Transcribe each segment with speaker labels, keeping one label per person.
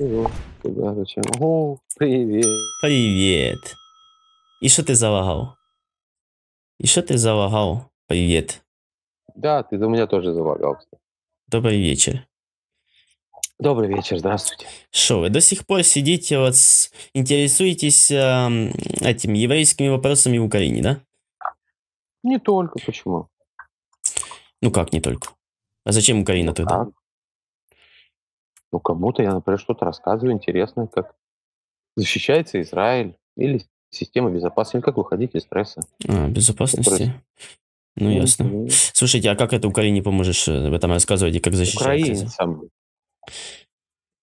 Speaker 1: О,
Speaker 2: Привет. зачем? О, привіт. Привіт. І що ти залагав? І що
Speaker 3: Да, ты за меня тоже залагался.
Speaker 2: Добрый вечер. Добрый вечер, здравствуйте. Что, вы до сих пор сидите, вот с... интересуетесь э, этими еврейскими вопросами в Украине, да?
Speaker 3: Не только, почему?
Speaker 2: Ну как не только? А зачем Украина ну, тогда? А,
Speaker 3: ну, кому-то я, например, что-то рассказываю интересное, как защищается Израиль или система безопасности, как выходить из стресса.
Speaker 2: А, ну, безопасности. Ну, ясно. Mm-hmm. Слушайте, а как это Украине поможешь э, в этом рассказывать и как защищать? сам.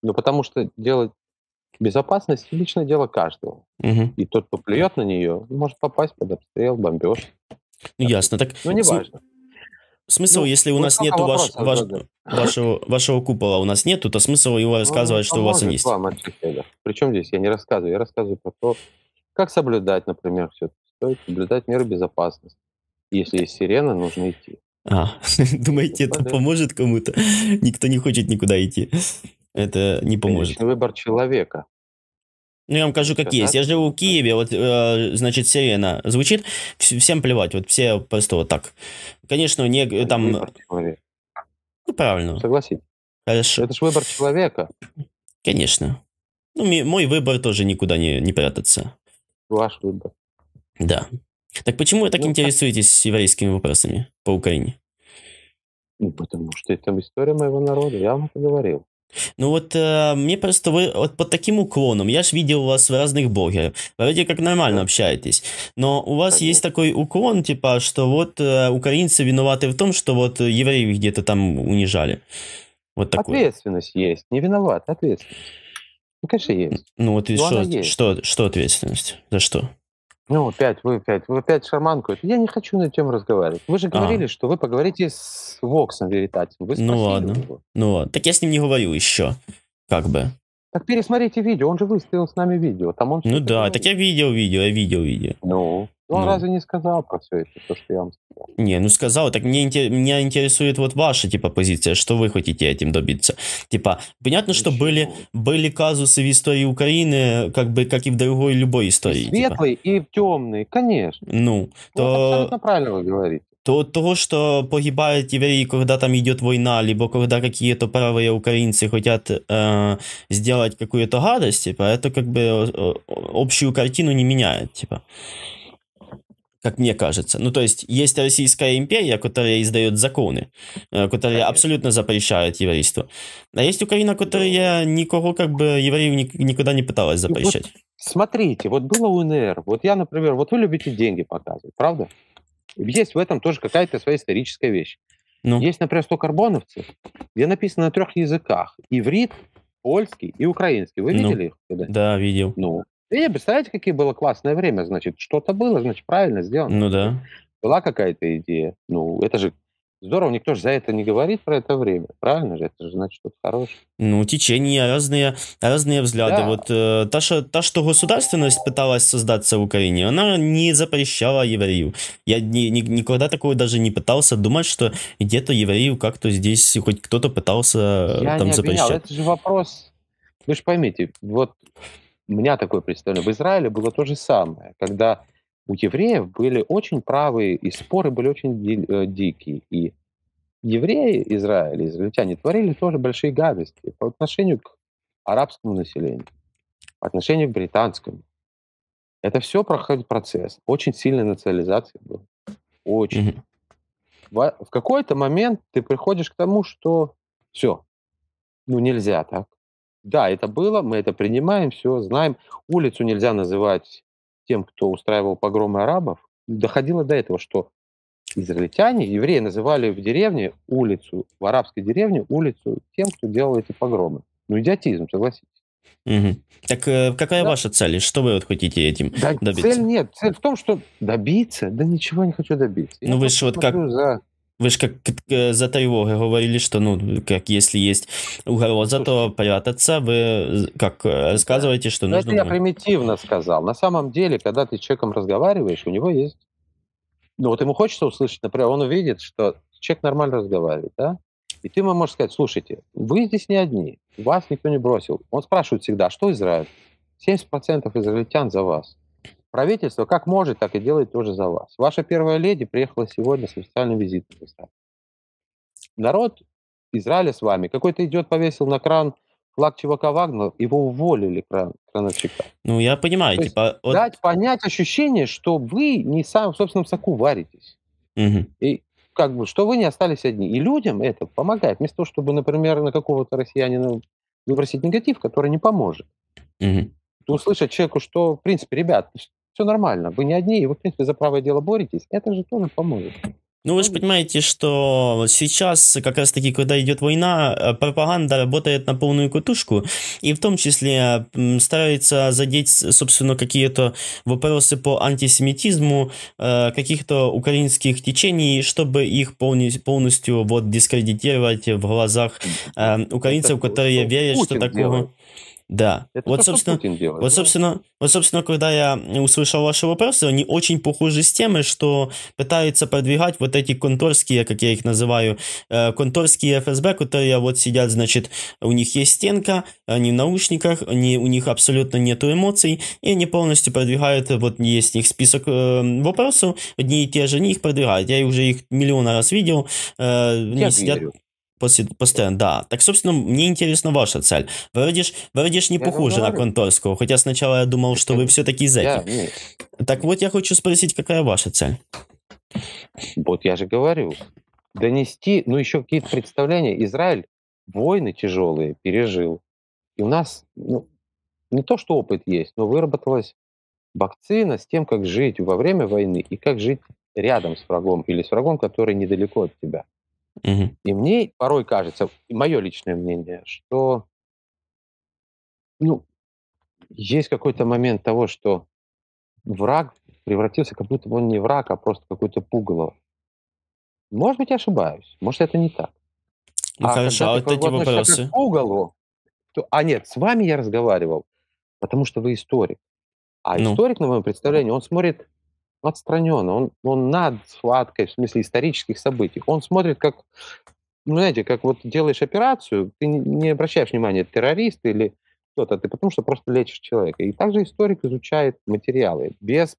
Speaker 3: Ну, потому что делать безопасность – личное дело каждого. Угу. И тот, кто плюет на нее, может попасть под обстрел, бомбеж.
Speaker 2: Ну, ясно. Так, ну, не важно. Смысл, ну, если у ну, нас нету ваш, ваш, вашего, вашего купола, у нас нету, то смысл его ну, рассказывать, ну, что у вас он есть. Вам
Speaker 3: Причем здесь я не рассказываю, я рассказываю про то, как соблюдать, например, все. Стоит соблюдать меры безопасности. Если есть сирена, нужно идти.
Speaker 2: А, думаете, это поможет кому-то? Никто не хочет никуда идти. Это не поможет.
Speaker 3: Личный выбор человека.
Speaker 2: Ну, я вам скажу, как есть. Да? Я живу в Киеве, вот, э, значит, сирена звучит, всем плевать, вот все просто вот так. Конечно, не э, там... Ну, правильно. Согласен. Хорошо. Это же выбор человека. Конечно. Ну, мой выбор тоже никуда не, не прятаться.
Speaker 3: Ваш выбор.
Speaker 2: Да. Так почему вы так ну, интересуетесь так... еврейскими вопросами по Украине? Ну, потому что это
Speaker 3: история моего народа, я вам это говорил.
Speaker 2: Ну вот э, мне просто вы вот под таким уклоном, я ж видел вас в разных блогерах, вроде как нормально общаетесь, но у вас Конечно. есть такой уклон, типа, что вот э, украинцы виноваты в том, что вот евреи где-то там унижали. Вот такой Ответственность есть, не виноват, ответственность. Ну, конечно, есть. Ну вот и Но что, что, что ответственность? За что?
Speaker 3: Ну, опять вы, опять, вы опять шарманку. Я не хочу на тему разговаривать. Вы же а. говорили, а. что вы поговорите с Воксом Веритатем. Вы
Speaker 2: ну ладно. Его. Ну ладно. Так я с ним не говорю еще. Как бы.
Speaker 3: Так пересмотрите видео, он же выставил с нами видео. Там он
Speaker 2: ну да, говорил. так я видел видео, я видел видео. Ну. Ну, ну, разве не сказал про все это, то, что я вам сказал? Не, ну сказал, так мне, меня интересует вот ваша, типа, позиция, что вы хотите этим добиться. Типа, понятно, Ничего. что были, были казусы в истории Украины, как бы, как и в другой любой истории. И светлый типа. и темный, конечно. Ну, то... абсолютно правильно вы говорите. То того, что погибают евреи, когда там идет война, либо когда какие-то правые украинцы хотят э, сделать какую-то гадость, типа, это как бы э, общую картину не меняет, типа как мне кажется. Ну, то есть, есть Российская империя, которая издает законы, э, которые Конечно. абсолютно запрещают еврейство. А есть Украина, которая никого, как бы, евреев никуда не пыталась ну, запрещать. Вот, смотрите,
Speaker 3: вот было УНР. Вот я, например, вот вы любите деньги показывать, правда? Есть в этом тоже какая-то своя историческая вещь. Ну. Есть, например, стокарбоновцы. карбоновцев, где написано на трех языках. Иврит, польский и украинский. Вы ну. видели их? Да,
Speaker 2: видел. Ну,
Speaker 3: не представляете, какие было классное время, значит, что-то было, значит, правильно сделано. Ну да. Была какая-то идея. Ну, это же здорово, никто же за это не говорит про это время, правильно же? Это же значит что-то хорошее.
Speaker 2: Ну, течения, разные, разные взгляды. Да. Вот э, та, что, та, что государственность пыталась создаться в Украине, она не запрещала евреев. Я ни, ни, никогда такого даже не пытался думать, что где-то евреев как-то здесь хоть кто-то пытался э, Я там не обвинял. запрещать.
Speaker 3: Это же вопрос, вы же поймите, вот у меня такое представление. В Израиле было то же самое, когда у евреев были очень правые, и споры были очень ди- э, дикие. И евреи Израиля, израильтяне, творили тоже большие гадости по отношению к арабскому населению, по отношению к британскому. Это все проходит процесс. Очень сильная национализация была. Очень. Mm-hmm. В, в какой-то момент ты приходишь к тому, что все, ну нельзя так да, это было, мы это принимаем, все, знаем. Улицу нельзя называть тем, кто устраивал погромы арабов. Доходило до этого, что израильтяне, евреи называли в деревне улицу, в арабской деревне улицу тем, кто делал эти погромы. Ну, идиотизм, согласитесь.
Speaker 2: Угу. Так э, какая да. ваша цель? Что вы вот хотите этим да, добиться? Цель
Speaker 3: нет. Цель в том, что
Speaker 2: добиться? Да ничего не хочу добиться. Ну, Я вы же вот как... За вы же как за тревоги говорили, что, ну, как если есть угроза, то прятаться. Вы как рассказываете, что ну, нужно... Это я примитивно сказал. На
Speaker 3: самом деле, когда ты с человеком разговариваешь, у него есть... Ну, вот ему хочется услышать, например, он увидит, что человек нормально разговаривает, да? И ты ему можешь сказать, слушайте, вы здесь не одни, вас никто не бросил. Он спрашивает всегда, что Израиль? 70% израильтян за вас. Правительство как может, так и делает тоже за вас. Ваша первая леди приехала сегодня с официальным визитом. Народ Израиля с вами. Какой-то идет, повесил на кран флаг чувака Вагнера, его уволили, кран, крановщика.
Speaker 2: Ну, я понимаю.
Speaker 3: типа, вот... Дать понять ощущение, что вы не сам в собственном соку варитесь. Угу. И как бы, что вы не остались одни. И людям это помогает. Вместо того, чтобы, например, на какого-то россиянина выбросить негатив, который не поможет. Угу услышать человеку, что, в принципе, ребят, все нормально, вы не одни, и вы, в принципе, за правое дело боретесь, это же тоже поможет.
Speaker 2: Ну, вы же понимаете, что сейчас, как раз таки, когда идет война, э, пропаганда работает на полную катушку, и в том числе старается задеть, собственно, какие-то вопросы по антисемитизму э, каких-то украинских течений, чтобы их полностью вот дискредитировать в глазах э, ну, украинцев, которые верят, что такого... Да. Это вот, то, собственно, Путин делает, вот, да? собственно, вот, собственно, когда я услышал ваши вопросы, они очень похожи с темы, что пытаются продвигать вот эти конторские, как я их называю, э, конторские ФСБ, которые вот сидят, значит, у них есть стенка, они в наушниках, они, у них абсолютно нет эмоций, и они полностью продвигают, вот есть их список э, вопросов, одни и те же, они их продвигают. Я уже их миллион раз видел. Э, я они сидят... Верю. Постоянно, да. Так, собственно, мне интересна ваша цель. Выглядишь, выглядишь не я похоже говорю. на конторского, хотя сначала я думал, что вы все-таки зэки. Я, так вот, я хочу спросить, какая ваша цель? Вот я же
Speaker 3: говорю, донести, ну, еще какие-то представления. Израиль войны тяжелые пережил. И у нас ну, не то, что опыт есть, но выработалась вакцина с тем, как жить во время войны и как жить рядом с врагом или с врагом, который недалеко от тебя. Угу. И мне порой кажется, мое личное мнение, что ну, есть какой-то момент того, что враг превратился, как будто бы он не враг, а просто какой-то пугало. Может быть, я ошибаюсь, может, это не так.
Speaker 2: Ну, а хорошо, а вот эти вопросы. К
Speaker 3: пугалу, то... А нет, с вами я разговаривал, потому что вы историк. А ну. историк, на моем представлении, он смотрит отстранен он, он над сладкой в смысле исторических событий. Он смотрит как, ну, знаете, как вот делаешь операцию, ты не обращаешь внимания, террорист или кто-то, ты потому что просто лечишь человека. И также историк изучает материалы без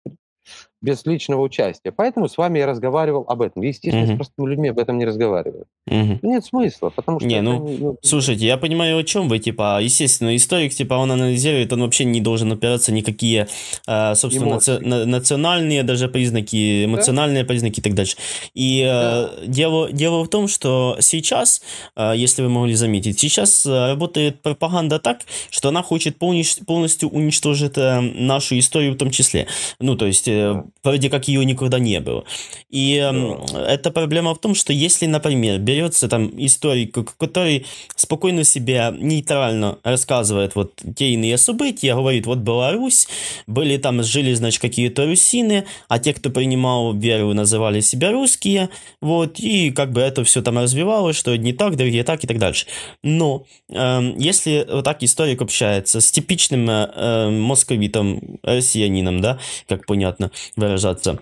Speaker 3: без личного участия. Поэтому с вами я разговаривал об этом. Естественно, угу. с простыми людьми об этом не разговаривают.
Speaker 2: Угу. Ну, нет смысла, потому что... Не, ну, не, ну, слушайте, я понимаю, о чем вы, типа, а, естественно, историк, типа, он анализирует, он вообще не должен опираться никакие, э, а, собственно, наци- на- национальные даже признаки, эмоциональные да? признаки и так дальше. И э, да. дело, дело в том, что сейчас, э, если вы могли заметить, сейчас э, работает пропаганда так, что она хочет полностью, полностью уничтожить э, нашу историю в том числе. Ну, то есть... Э, вроде как ее никогда не было. И эм, да. эта проблема в том, что если, например, берется там историк, который спокойно себя нейтрально рассказывает вот те иные события, говорит, вот Беларусь, были там, жили, значит, какие-то русины, а те, кто принимал веру, называли себя русские, вот, и как бы это все там развивалось, что одни так, другие так и так дальше. Но э, если вот так историк общается с типичным э, э московитом, россиянином, да, как понятно, выражаться,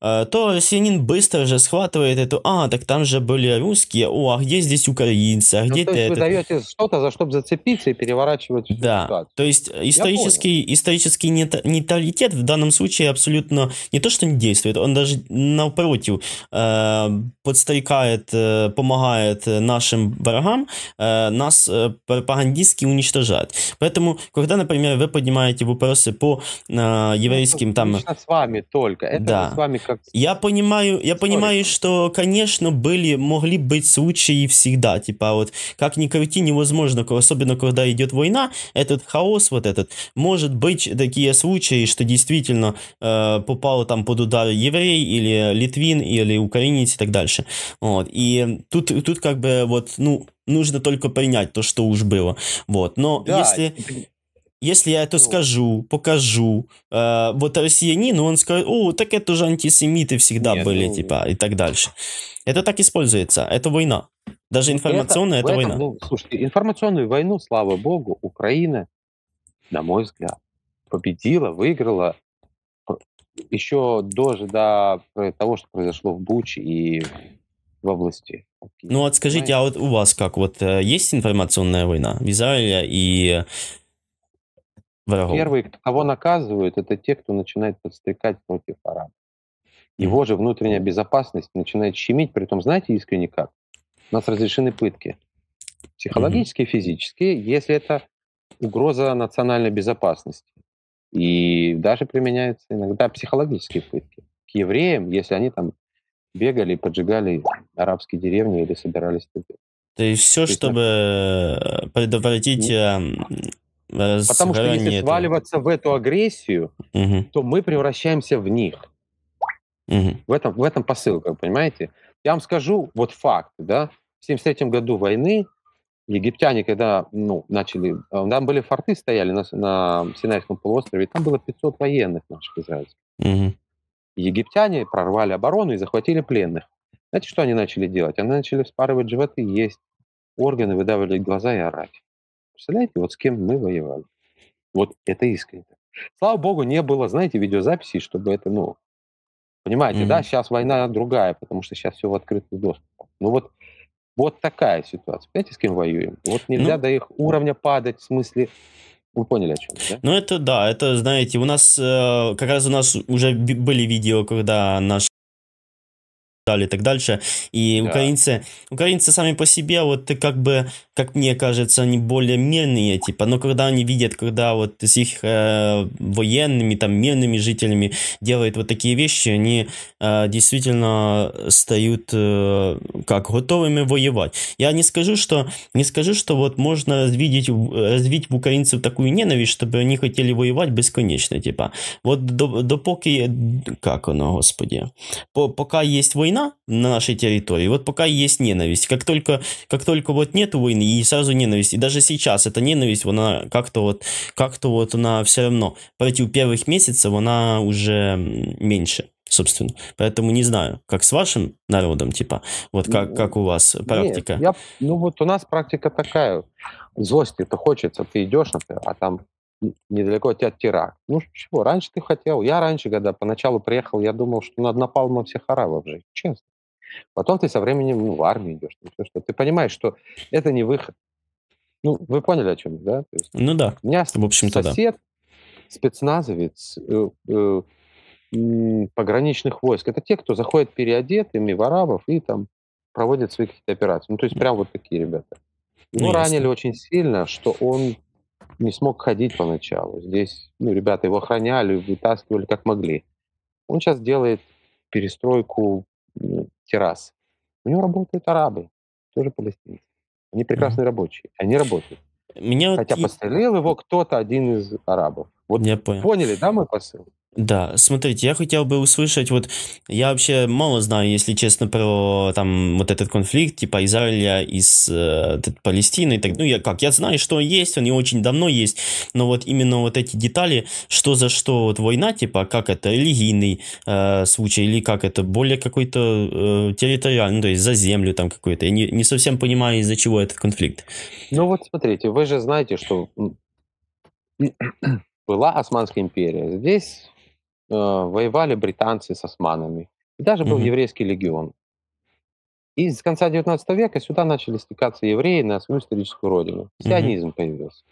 Speaker 2: то россиянин быстро же схватывает эту, а, так там же были русские, о, а где здесь украинцы, а ну, где ну, то есть вы даете
Speaker 3: что-то, за что зацепиться и переворачивать да. ситуацию. то есть
Speaker 2: исторический, исторический нейтралитет в данном случае абсолютно не то, что не действует, он даже напротив э, подстрекает, э, помогает нашим врагам э, нас пропагандистски уничтожать. Поэтому, когда, например, вы поднимаете вопросы по ну, еврейским ну, там... С вами только. Это да. с вами как... Я понимаю, я понимаю, что, конечно, были, могли быть случаи всегда, типа а вот, как ни крути, невозможно, особенно когда идет война, этот хаос вот этот, может быть такие случаи, что действительно э, попал там под удар еврей или литвин или украинец и так дальше. Вот. И тут, тут как бы вот, ну, нужно только принять то, что уж было. Вот. Но да, если... Если я это скажу, покажу, э, вот россиянину, он скажет, о, так это же антисемиты всегда Нет, были, ну... типа, и так ну. дальше. Это так используется, это война. Даже информационная это, это этом, война. Ну,
Speaker 3: слушайте, информационную войну, слава богу, Украина, на мой взгляд, победила, выиграла э, еще даже до э, того, что произошло в Буче и в области.
Speaker 2: Ну, вот скажите, а вот у вас как? Вот э, есть информационная война в Израиле и врагов. Первые,
Speaker 3: кого наказывают, это те, кто начинает подстрекать против арабов. Его же внутренняя безопасность начинает щемить, при том, знаете, искренне как? У нас разрешены пытки. Психологические, mm-hmm. физические, если это угроза национальной безопасности. И даже применяются иногда психологические пытки. К евреям, если они там бегали, и поджигали арабские деревни или собирались туда.
Speaker 2: То есть все, чтобы предотвратить Э, Потому что если этого.
Speaker 3: сваливаться в эту агрессию, угу. то мы превращаемся в них. Угу. В, этом, в этом посылка, понимаете? Я вам скажу вот факт, да, в 73 году войны египтяне, когда ну, начали... Э, там были форты стояли на, на Синайском полуострове, там было 500 военных наших израильских. Угу. Египтяне прорвали оборону и захватили пленных. Знаете, что они начали делать? Они начали вспарывать животы, есть органы, выдавливать глаза и орать. Представляете, вот с кем мы воевали. Вот это искренне. Слава богу, не было, знаете, видеозаписи, чтобы это, ну, понимаете, mm-hmm. да, сейчас война другая, потому что сейчас все в открытый доступ. Ну вот, вот такая ситуация. Понимаете, с кем воюем? Вот нельзя ну, до их уровня падать, в смысле, вы поняли, о чем да?
Speaker 2: Ну, это да, это, знаете, у нас, э, как раз у нас уже были видео, когда наш далее, и так дальше. И да. украинцы, украинцы сами по себе, вот как бы, как мне кажется, они более мирные, типа, но когда они видят, когда вот с их э, военными, там, мирными жителями делают вот такие вещи, они э, действительно стают э, как готовыми воевать. Я не скажу, что, не скажу, что вот можно развить, в украинцев такую ненависть, чтобы они хотели воевать бесконечно, типа. Вот до, до поки, как оно, господи, по, пока есть война, война на нашей территории, вот пока есть ненависть. Как только, как только вот нет войны, и сразу ненависть. И даже сейчас эта ненависть, она как-то вот, как-то вот она все равно, против первых месяцев она уже меньше собственно. Поэтому не знаю, как с вашим народом, типа, вот ну, как, как у вас практика? Нет, я,
Speaker 3: ну вот у нас практика такая, злость то хочется, ты идешь, например, а там недалеко от тебя теракт. Ну чего, раньше ты хотел. Я раньше, когда поначалу приехал, я думал, что надо напалмом всех арабов жить, честно. Потом ты со временем ну, в армию идешь. Ну, что, ты понимаешь, что это не выход. Ну, вы поняли, о чем я, да? есть, ну да, у меня в общем-то сосед, да. спецназовец, э, э, пограничных войск. Это те, кто заходит переодетыми в арабов и там проводят свои какие-то операции. Ну, то есть прям вот такие ребята. Ну, ну ранили очень сильно, что он не смог ходить поначалу. Здесь ну, ребята его охраняли, вытаскивали как могли. Он сейчас делает перестройку ну, террас. У него работают арабы, тоже палестинцы. Они прекрасные mm-hmm. рабочие, они работают.
Speaker 2: Меня Хотя вот... пострелил его кто-то, один из арабов. Вот Я понял. поняли, да, мой посыл? Да, смотрите, я хотел бы услышать, вот я вообще мало знаю, если честно, про там вот этот конфликт типа Израиля и с э, Палестиной, и так, ну я как, я знаю, что он есть, он и очень давно есть, но вот именно вот эти детали, что за что вот война, типа как это религийный э, случай или как это более какой-то э, территориальный, ну, то есть за землю там какой-то, я не, не совсем понимаю, из-за чего этот конфликт.
Speaker 3: Ну вот смотрите, вы же знаете, что была Османская империя, здесь Э, воевали британцы с османами. И даже был mm-hmm. еврейский легион. И с конца 19 века сюда начали стекаться евреи на свою историческую родину. Сионизм mm-hmm. появился.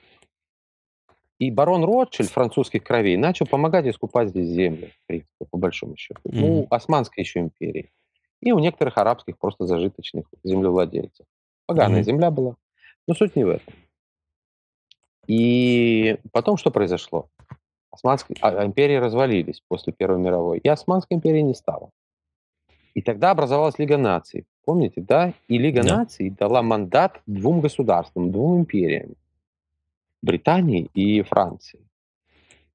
Speaker 3: И барон Ротшильд французских кровей начал помогать искупать здесь земли, в принципе, по большому счету. Mm-hmm. У ну, Османской еще империи. И у некоторых арабских просто зажиточных землевладельцев. Поганая mm-hmm. земля была. Но суть не в этом. И потом что произошло? Османские а, империи развалились после Первой мировой, и Османской империи не стало. И тогда образовалась Лига наций, помните, да? И Лига да. наций дала мандат двум государствам, двум империям, Британии и Франции.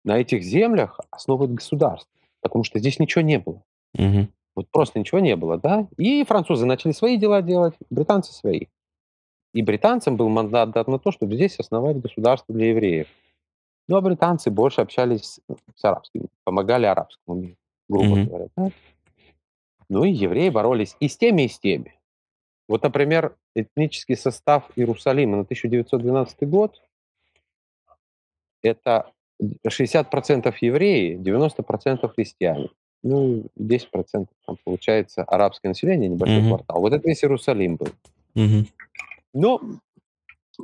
Speaker 3: На этих землях основывают государство, потому что здесь ничего не было. Угу. Вот просто ничего не было, да? И французы начали свои дела делать, британцы свои. И британцам был мандат дан на то, чтобы здесь основать государство для евреев. Ну, а британцы больше общались с арабскими, помогали арабскому миру, грубо mm-hmm. говоря. Да? Ну и евреи боролись и с теми, и с теми. Вот, например, этнический состав Иерусалима на 1912 год – это 60% евреи, 90% христиане. Ну, 10% там получается арабское население, небольшой mm-hmm. квартал. Вот это весь Иерусалим был. Mm-hmm. Но ну,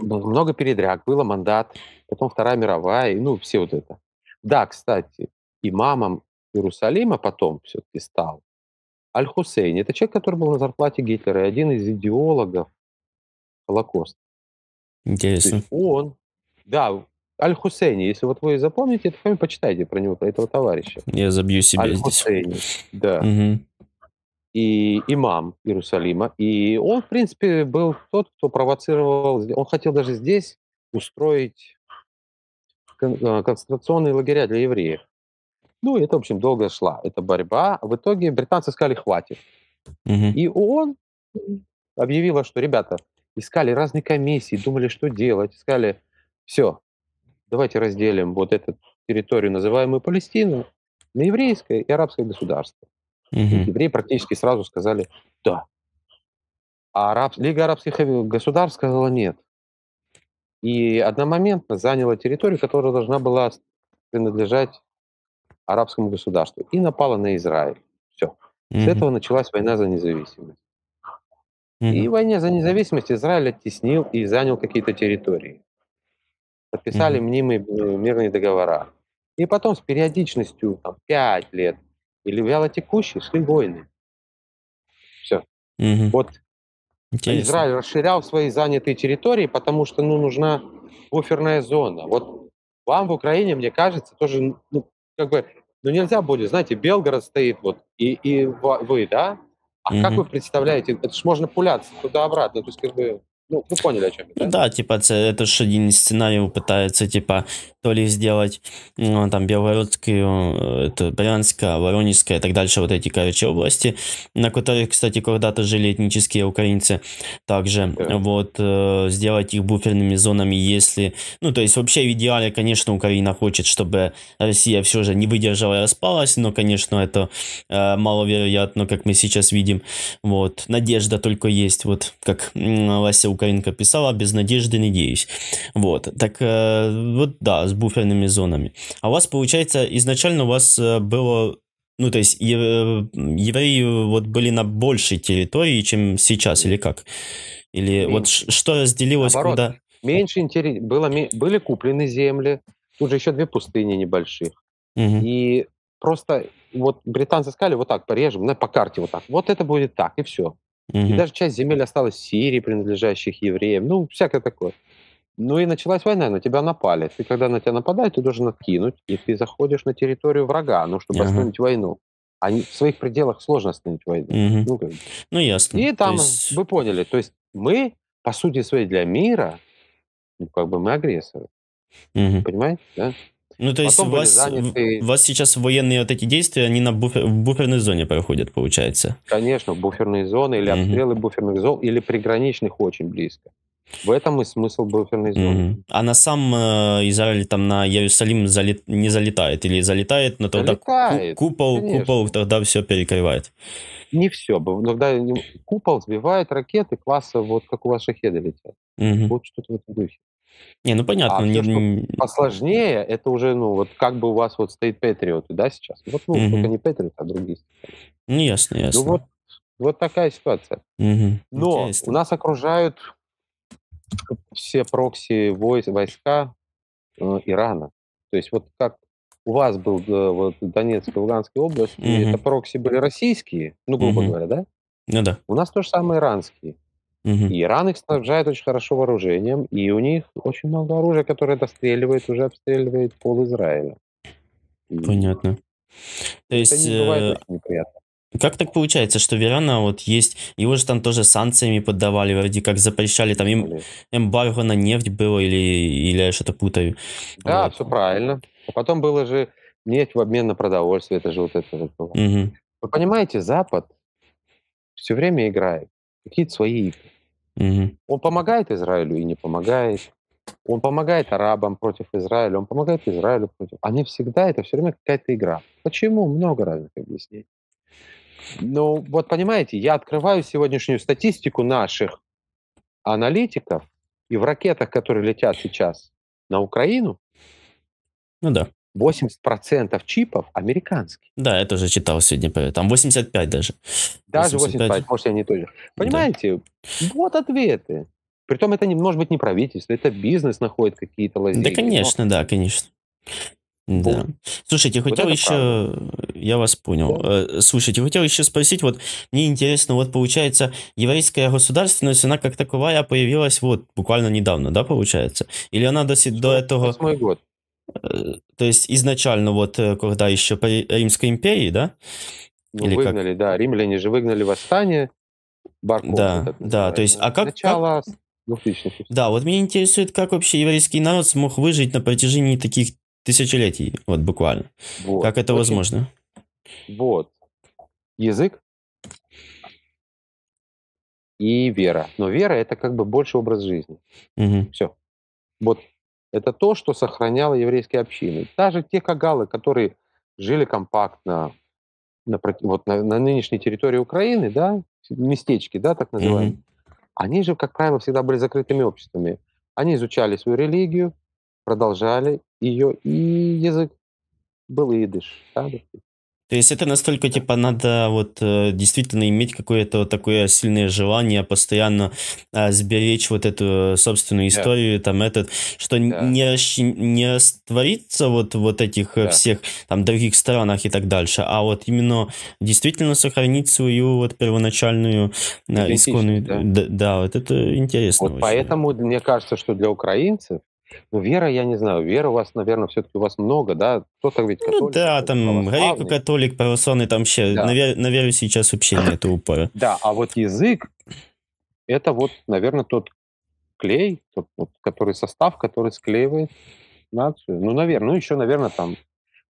Speaker 3: много передряг, было мандат, потом Вторая мировая, и, ну, все вот это. Да, кстати, имамом Иерусалима потом все-таки стал Аль-Хусейн. Это человек, который был на зарплате Гитлера и один из идеологов Холокоста. Интересно. он, да, Аль-Хусейни, если вот вы запомните то почитайте про него, про этого товарища.
Speaker 2: Я забью себе здесь. Аль-Хусейни, да. Угу и имам
Speaker 3: Иерусалима. И он, в принципе, был тот, кто провоцировал. Он хотел даже здесь устроить а, концентрационные лагеря для евреев. Ну, это, в общем, долго шла эта борьба. В итоге британцы сказали, хватит. Угу. И он объявила, что, ребята, искали разные комиссии, думали, что делать. Искали, все, давайте разделим вот эту территорию, называемую Палестину, на еврейское и арабское государство. Угу. Евреи практически сразу сказали «да». А араб... Лига арабских государств сказала «нет». И одномоментно заняла территорию, которая должна была принадлежать арабскому государству, и напала на Израиль. Все. Угу. С этого началась война за независимость. Угу. И в войне за независимость Израиль оттеснил и занял какие-то территории. Подписали угу. мнимые э, мирные договора. И потом с периодичностью там, 5 лет, или вяло текущий, шли войны. Все. Угу. Вот Интересно. Израиль расширял свои занятые территории, потому что ну, нужна буферная зона. Вот вам в Украине, мне кажется, тоже ну, как бы ну, нельзя будет, знаете, Белгород стоит вот и, и вы, да? А угу. как вы представляете, это же можно пуляться туда-обратно, то есть как бы ну, вы поняли, о чем
Speaker 2: я, да? да, типа, це, это ж один из сценариев пытается, типа, то ли сделать, ну, там, Белгородскую, это, Брянская, Воронежская и так дальше, вот эти, короче, области, на которых, кстати, когда-то жили этнические украинцы также, да. вот, э, сделать их буферными зонами, если, ну, то есть, вообще, в идеале, конечно, Украина хочет, чтобы Россия все же не выдержала и распалась, но, конечно, это э, маловероятно, как мы сейчас видим, вот, надежда только есть, вот, как Вася Украинка писала, без надежды надеюсь. Вот, так э, вот да, с буферными зонами. А у вас, получается, изначально у вас э, было ну, то есть э, евреи вот были на большей территории, чем сейчас, или как? Или меньше. вот что разделилось Наоборот, куда?
Speaker 3: Меньше интерес... было, были куплены земли, тут же еще две пустыни небольших. Угу. И просто вот британцы сказали вот так, порежем, на, по карте вот так. Вот это будет так, и все. Угу. И даже часть земель осталась в Сирии, принадлежащих евреям. Ну, всякое такое. Ну и началась война, на тебя напали. Ты, когда на тебя нападают, ты должен откинуть, и ты заходишь на территорию врага, ну, чтобы ага. остановить войну. А в своих пределах сложно остановить войну. Угу. Ну, как... ну, ясно. И там, есть... вы поняли, то есть мы, по сути своей, для мира, ну, как бы мы агрессоры. Угу. Понимаете, да?
Speaker 2: Ну, то есть Потом вас, э, заняты... вас сейчас военные вот эти действия, они на буфер, в буферной зоне проходят, получается?
Speaker 3: Конечно, буферные зоны или угу. обстрелы буферных зон, или приграничных очень близко. В этом и смысл буферной зоны.
Speaker 2: Угу. А на сам э, Израиль, там на Иерусалим залет, не залетает? Или залетает, но тогда залетает, купол, купол тогда все перекрывает? Не все. Иногда
Speaker 3: купол сбивает ракеты класса, вот как у вас шахеды летят. Угу. Вот что-то в этом духе. Не, ну понятно. А не... все, посложнее, это уже, ну, вот как бы у вас вот стоит Patriot, да, сейчас? Вот, ну, угу. только не Patriot, а другие. Ну, ясно, ну, ясно. Ну, вот, вот такая ситуация. Угу. Но Интересно. нас окружают все прокси войска э, Ирана. То есть вот как у вас был э, вот, Донецк и Луганская область, угу. это прокси были российские, ну, грубо угу. говоря, да? Ну да. У нас тоже самые иранские.
Speaker 2: Угу.
Speaker 1: И
Speaker 3: Иран их снабжает очень хорошо вооружением, и у них очень много оружия, которое достреливает, уже обстреливает пол Израиля.
Speaker 2: Понятно. То есть... бывает э, очень неприятно. Как так получается, что Верана вот есть, его же там тоже санкциями поддавали, вроде как запрещали, там им эмбарго на нефть было или, или я что-то путаю.
Speaker 3: Да, вот. все правильно. А потом было же нефть в обмен на продовольствие, это же вот это вот было. Угу. Вы понимаете, Запад все время играет какие-то свои игры. Угу. Он помогает Израилю и не помогает. Он помогает арабам против Израиля, он помогает Израилю против... Они всегда, это все время какая-то игра. Почему? Много разных объяснений. Ну, вот понимаете, я открываю сегодняшнюю статистику наших аналитиков, и в ракетах, которые летят сейчас на Украину, ну да. 80% чипов американские.
Speaker 2: Да, я тоже читал сегодня, там 85 даже. Даже 85, 85
Speaker 3: может, я не тоже. Понимаете, да. вот ответы. Притом это не, может быть не правительство, это бизнес находит
Speaker 2: какие-то лазейки. Да, конечно, но... да, конечно. Да. Слушайте, хотел вот еще... Правда. Я вас понял. Да. Э, слушайте, хотел еще спросить, вот мне интересно, вот получается, еврейская государственность, она как таковая появилась вот буквально недавно, да, получается? Или она до, до этого... год то есть изначально вот э, когда еще по Римской империи, да? Ну, Или выгнали, как? да, римляне же выгнали восстание. Барков, да, да, то есть, а как... Начало как... Да, вот меня интересует, как вообще еврейский народ смог выжить на протяжении таких тысячелетий, вот буквально. Вот. Как это возможно?
Speaker 3: Вот. Язык и вера. Но вера это как бы больше образ жизни. Угу. Все. Вот это то, что сохраняло еврейские общины. Даже те кагалы, которые жили компактно на, вот, на, на нынешней территории Украины, да, местечки, да, так называемые, mm-hmm. они же, как правило, всегда были закрытыми обществами. Они изучали свою религию, продолжали ее, и язык был идыш. Да?
Speaker 2: То есть это настолько, типа, надо вот э, действительно иметь какое-то вот такое сильное желание постоянно а, сберечь вот эту э, собственную историю, yeah. там этот, что yeah. не, расщ... не растворится вот, вот этих yeah. Э, всех там других сторонах и так дальше, а вот именно действительно сохранить свою вот первоначальную а, исконную... Да. да, вот это интересно. Вот очень.
Speaker 3: поэтому мне кажется, что для украинцев ну, вера, я не знаю, вера у вас, наверное, все-таки у вас много, да? Кто-то ведь ну католик.
Speaker 2: Ну, да, там, греко католик, православный, там вообще, да. на веру сейчас вообще нет упора.
Speaker 3: Да, а вот язык, это вот, наверное, тот клей, тот, вот, который состав, который склеивает нацию. Ну, наверное, ну еще, наверное, там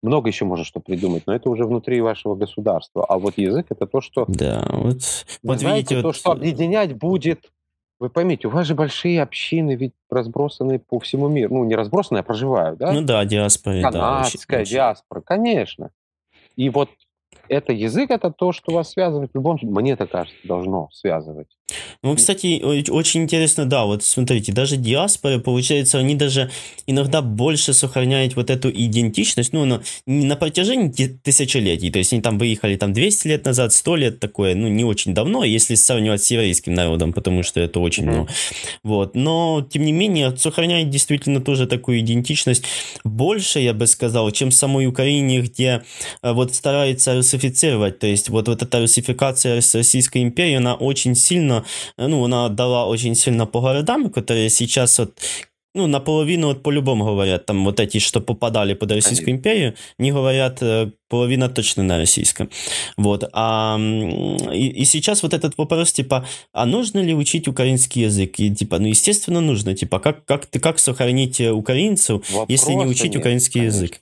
Speaker 3: много еще можно что придумать, но это уже внутри вашего государства. А вот язык это то, что...
Speaker 2: Да, вот... вот знаете, видите, то,
Speaker 3: вот... что объединять будет вы поймите, у вас же большие общины ведь разбросанные по всему миру. Ну, не разбросанные, а проживают, да?
Speaker 2: Ну да, диаспора. Канадская да,
Speaker 3: диаспора, конечно. И вот это язык, это то, что вас связывает. В любом случае, мне это кажется, должно связывать.
Speaker 2: Ну, кстати, очень интересно, да, вот смотрите, даже диаспоры, получается, они даже иногда больше сохраняют вот эту идентичность, ну, на, на протяжении тысячелетий, то есть они там выехали там 200 лет назад, 100 лет такое, ну, не очень давно, если сравнивать с еврейским народом, потому что это очень много, вот, но, тем не менее, сохраняет действительно тоже такую идентичность больше, я бы сказал, чем в самой Украине, где э, вот старается русифицировать, то есть вот, вот эта русификация Российской империи, она очень сильно сильно, ну, вона дала очень сильно по городам, которые сейчас вот ну, наполовину вот по-любому говорят, там вот эти, что попадали под Российскую империю, не говорят, половина точно на российском. Вот. А, и, и сейчас вот этот вопрос, типа, а нужно ли учить украинский язык? И, типа, ну, естественно, нужно. Типа, как, как, ты, как сохранить украинцев, вопрос если не учить нет, украинский конечно. язык?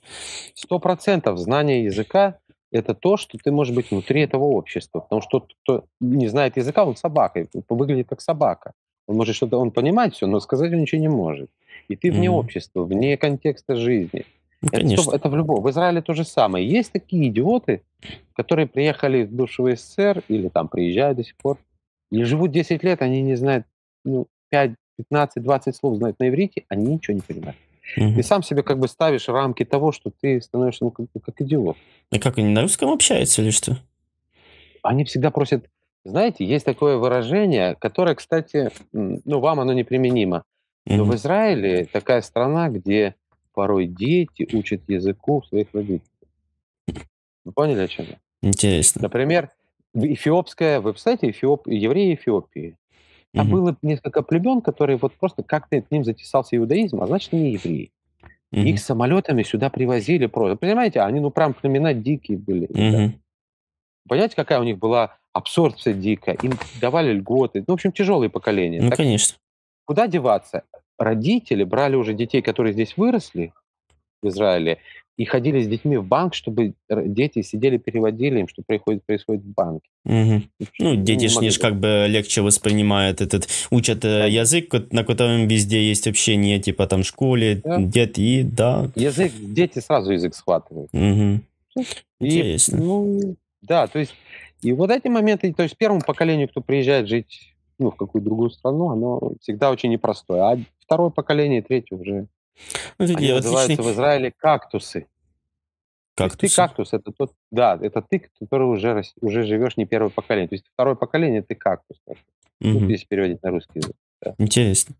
Speaker 3: Сто процентов знание языка это то, что ты можешь быть внутри этого общества. Потому что тот, кто не знает языка, он собака, выглядит как собака. Он может что-то, он понимает все, но сказать он ничего не может. И ты вне mm-hmm. общества, вне контекста жизни. Ну, конечно. Это, это в любом. В Израиле то же самое. Есть такие идиоты, которые приехали в бывшего СССР или там приезжают до сих пор, и живут 10 лет, они не знают, ну, 5, 15, 20 слов знают на иврите, они ничего не понимают. Угу. И сам себе как бы ставишь рамки того, что ты становишься ну, как, как идиот. И как, они на русском общаются или что? Они всегда просят... Знаете, есть такое выражение, которое, кстати, ну, вам оно не применимо. Но угу. в Израиле такая страна, где порой дети учат языку своих родителей. Вы поняли, о чем я?
Speaker 2: Интересно.
Speaker 3: Например, эфиопская... Вы представляете, эфиоп, евреи Эфиопии а угу. было несколько племен, которые вот просто как-то к ним затесался иудаизм, а значит, не евреи. Угу. Их самолетами сюда привозили просто. Понимаете, они ну прям племена дикие
Speaker 1: были. Угу.
Speaker 3: Понимаете, какая у них была абсорбция дикая? Им давали льготы. Ну, в общем, тяжелые поколения. Ну, так, конечно. Куда деваться? Родители брали уже детей, которые здесь выросли, в Израиле, и ходили с детьми в банк, чтобы дети сидели, переводили им, что происходит, происходит в банке.
Speaker 2: Угу. Ну, дети ж не как бы легче воспринимают этот, учат э, да. язык, на котором везде есть общение, типа там в школе, да. дед и да.
Speaker 3: Язык, дети сразу язык схватывают. Угу. И, Интересно. Ну, да, то есть, и вот эти моменты, то есть первому поколению, кто приезжает жить ну, в какую-то другую страну, оно всегда очень непростое. А второе поколение, третье уже
Speaker 1: ну, Они отличный... называются в
Speaker 3: Израиле кактусы. Кактусы? ты кактус, это тот, да, это ты, который уже, уже живешь не первое поколение. То есть второе поколение ты кактус. Угу. Ну, если переводить на русский язык.
Speaker 2: Интересно.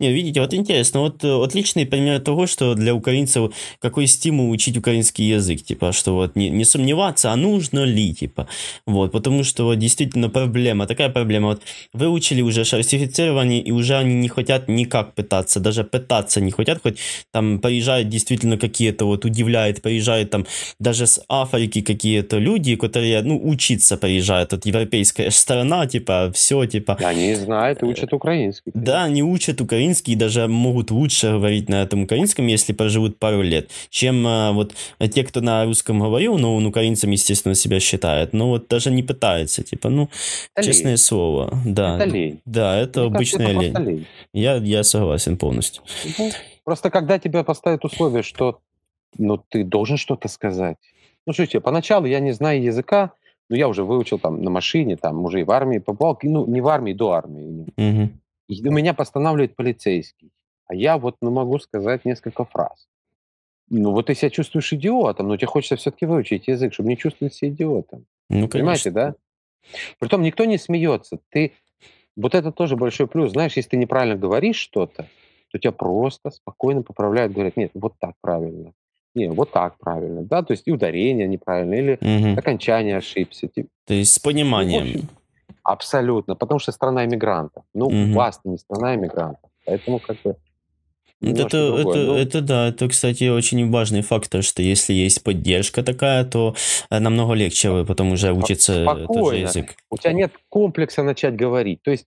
Speaker 2: Не, видите, вот интересно, вот э, отличный пример того, что для украинцев какой стимул учить украинский язык, типа, что вот не, не сомневаться, а нужно ли, типа, вот, потому что вот действительно проблема, такая проблема, вот выучили уже сертифицирование, и уже они не хотят никак пытаться, даже пытаться не хотят, хоть там приезжают действительно какие-то, вот удивляет, приезжают там даже с Африки какие-то люди, которые, ну, учиться приезжают, вот европейская страна, типа, все, типа. Они знают и э, учат украинский. Да, они учат украинский и даже могут лучше говорить на этом украинском, если проживут пару лет, чем а, вот а те, кто на русском говорил, но он украинцем, естественно, себя считает, но вот даже не пытается, типа, ну, это честное лень. слово. Да, это лень. Да, это Мне обычная кажется, это лень. лень. Я, я согласен полностью. Ну,
Speaker 3: просто когда тебя поставят условие, что
Speaker 2: ну, ты должен что-то сказать.
Speaker 3: Ну, что тебе, поначалу я не знаю языка, но я уже выучил там на машине, там уже и в армии побывал, ну, не в армии, до армии. Угу. И меня постанавливает полицейский. А я вот ну, могу сказать несколько фраз. Ну вот ты себя чувствуешь идиотом, но тебе хочется все-таки выучить язык, чтобы не чувствовать себя идиотом.
Speaker 1: Ну, Понимаете, конечно.
Speaker 3: да? Притом никто не смеется. Ты... Вот это тоже большой плюс. Знаешь, если ты неправильно говоришь что-то, то тебя просто спокойно поправляют, говорят, нет, вот так правильно. Не, вот так правильно, да, то есть и ударение неправильно, или угу. окончание ошибся. То есть с ну, пониманием. Ну, Абсолютно, потому что страна иммигрантов. Ну, угу. вас не страна иммигрантов. Поэтому как бы
Speaker 2: ну, это, это, но... Ну это да, это, кстати, очень важный фактор, что если есть поддержка такая, то э, намного легче вы, потом уже учиться Спокойно. тот же язык.
Speaker 3: У тебя нет комплекса начать говорить. То есть,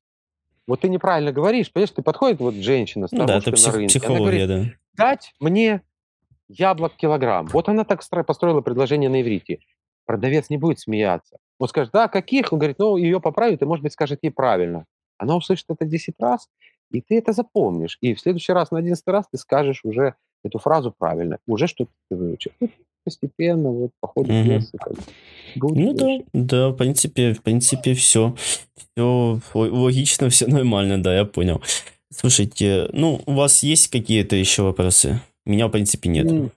Speaker 3: вот ты неправильно говоришь, понимаешь, ты подходит вот женщина с ну, да, это псих, на рынке, психология, она говорит, да. дать мне яблок килограмм. Вот она так построила предложение на иврите. Продавец не будет смеяться. Вот скажешь, да, каких? Он говорит, ну, ее поправит, и, может быть, скажет ей правильно. Она услышит это 10 раз, и ты это запомнишь. И в следующий раз, на 11 раз ты скажешь уже эту фразу правильно, уже что-то ты выучил. Ну, постепенно, вот, по ходу mm-hmm. пьесы.
Speaker 1: Как, ну да,
Speaker 2: да, в принципе, в принципе, все. Все логично, все нормально, да, я понял. Слушайте, ну, у вас есть какие-то еще вопросы? Меня, в принципе, нет. Mm.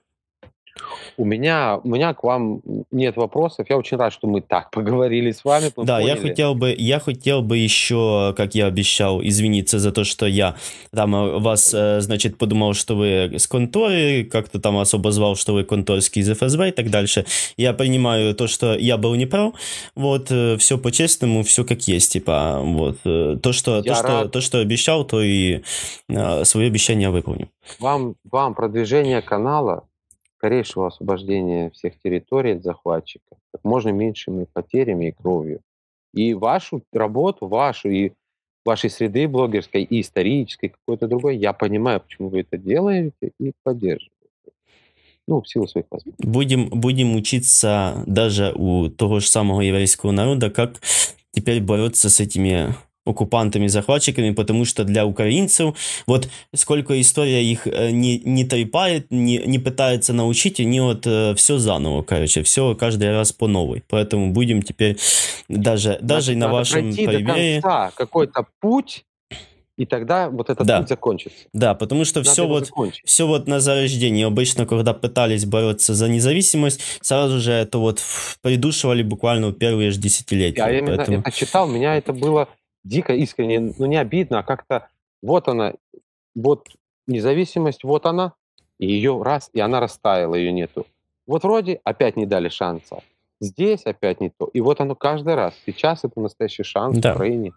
Speaker 3: У меня, у меня к вам нет вопросов. Я очень рад, что мы так поговорили с вами. Да, поняли. я хотел
Speaker 2: бы, я хотел бы еще, как я обещал, извиниться за то, что я там э, вас, э, значит, подумал, что вы с конторы, как-то там особо звал, что вы конторский из ФСБ и так дальше. Я понимаю то, что я был неправ. Вот, э, все по-честному, все как есть, типа, вот. То, что, я то, рад. что, то, что обещал, то и свое обещание выполню.
Speaker 3: Вам, вам продвижение канала скорейшего освобождения всех территорий от захватчика, как можно меньшими потерями и кровью. И вашу работу, вашу и вашей среды блогерской и исторической, какой-то другой, я понимаю, почему вы это делаете и поддерживаю. Ну, в силу своих возможностей.
Speaker 2: Будем, будем учиться даже у того же самого еврейского народа, как теперь бороться с этими оккупантами-захватчиками, потому что для украинцев, вот сколько история их э, не, не трепает, не, не пытается научить, они вот э, все заново, короче, все каждый раз по новой. Поэтому будем теперь даже, даже Надо на вашем примере...
Speaker 3: какой-то путь, и тогда вот этот да. путь закончится. Да, потому что все вот,
Speaker 2: все вот на зарождении. Обычно, когда пытались бороться за независимость, сразу же это вот придушивали буквально в первые же десятилетия. Я именно поэтому... это
Speaker 3: читал, меня это было дико искренне, ну не обидно, а как-то вот она, вот независимость, вот она, и ее раз, и она растаяла, ее нету. Вот вроде опять не дали шанса. Здесь опять не то. И вот оно каждый раз. Сейчас это настоящий шанс да. в Украине.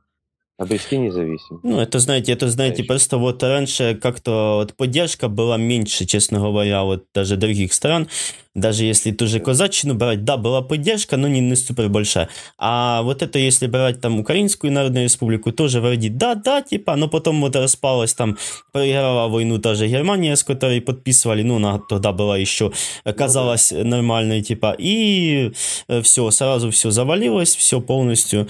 Speaker 3: Обрести а независимость.
Speaker 2: Ну, это, знаете, это, знаете, просто вот раньше как-то вот поддержка была меньше, честно говоря, вот даже других стран. Даже если ту же казачину брать, да, была поддержка, но не, не супер большая. А вот это, если брать там Украинскую Народную Республику, тоже вроде да, да, типа, но потом вот распалась там, проиграла войну даже Германия, с которой подписывали, ну, она тогда была еще, ну казалась нормальной, типа, и э, все, сразу все завалилось, все полностью,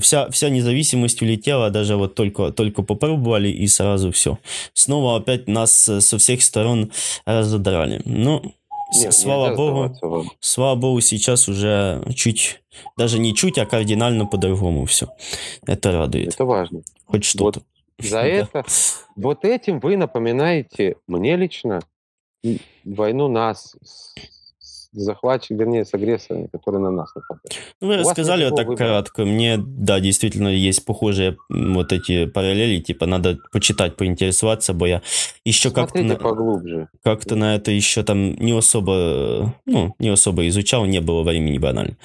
Speaker 2: вся, вся независимость улетела Тело даже вот только, только попробовали и сразу все. Снова опять нас э, со всех сторон разодрали. Ну, нет, слава богу, слава богу, сейчас уже чуть, даже не чуть, а кардинально по-другому все. Это радует. Это важно. Хоть что-то.
Speaker 3: Вот за да. это, вот этим вы напоминаете мне лично войну нас с захватчик, вернее, с агрессорами, которые на нас нападают.
Speaker 2: Ну, вы рассказали вот так выбора. кратко. Мне, да, действительно, есть похожие вот эти параллели, типа надо почитать, поинтересоваться, бо я еще как-то... На... поглубже. Как-то на это еще там не особо, ну, не особо изучал, не было времени банально.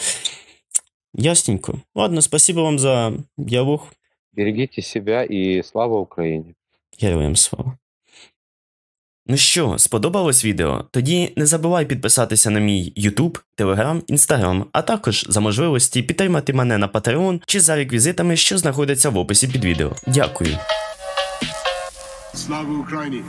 Speaker 2: Ясненько. Ладно, спасибо вам за диалог. Берегите себя и слава Украине. Героям слава. Ну що, сподобалось відео? Тоді не забувай підписатися на мій YouTube, Telegram, Instagram, а також за можливості підтримати мене на Patreon чи за реквізитами, що знаходяться в описі під відео. Дякую. Слава Україні!